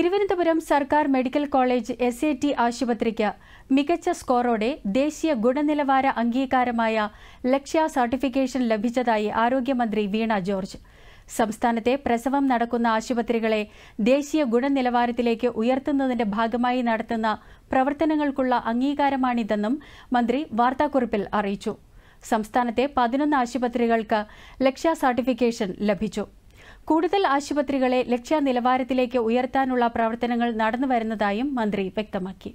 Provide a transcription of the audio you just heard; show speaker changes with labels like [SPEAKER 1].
[SPEAKER 1] തിരുവനന്തപുരം സർക്കാർ medical college S A T ആശുപത്രിക്ക് മികച്ച സ്കോറോടെ ദേശീയ ഗുണനിലവാര അംഗീകാരമായ ലക്ഷ്യ സർട്ടിഫിക്കേഷൻ ലഭിച്ചതായി ആരോഗ്യമന്ത്രി വീണ ജോർജ് സംസ്ഥാനത്തെ പ്രസവം നടക്കുന്ന ആശുപത്രികളെ ദേശീയ ഗുണനിലവാരത്തിലേക്ക് ഉയർത്തുന്നതിന്റെ ഭാഗമായി നടത്തുന്ന പ്രവർത്തനങ്ങൾക്കുള്ള അംഗീകാരമാണിതെന്നും മന്ത്രി വാർത്താക്കുറിപ്പിൽ അറിയിച്ചു സംസ്ഥാനത്തെ പതിനൊന്ന് ആശുപത്രികൾക്ക് ലക്ഷ്യ സർട്ടിഫിക്കേഷൻ ലഭിച്ചു കൂടുതൽ ആശുപത്രികളെ ലക്ഷ്യ നിലവാരത്തിലേക്ക് ഉയർത്താനുള്ള പ്രവർത്തനങ്ങൾ നടന്നുവരുന്നതായും മന്ത്രി വ്യക്തമാക്കി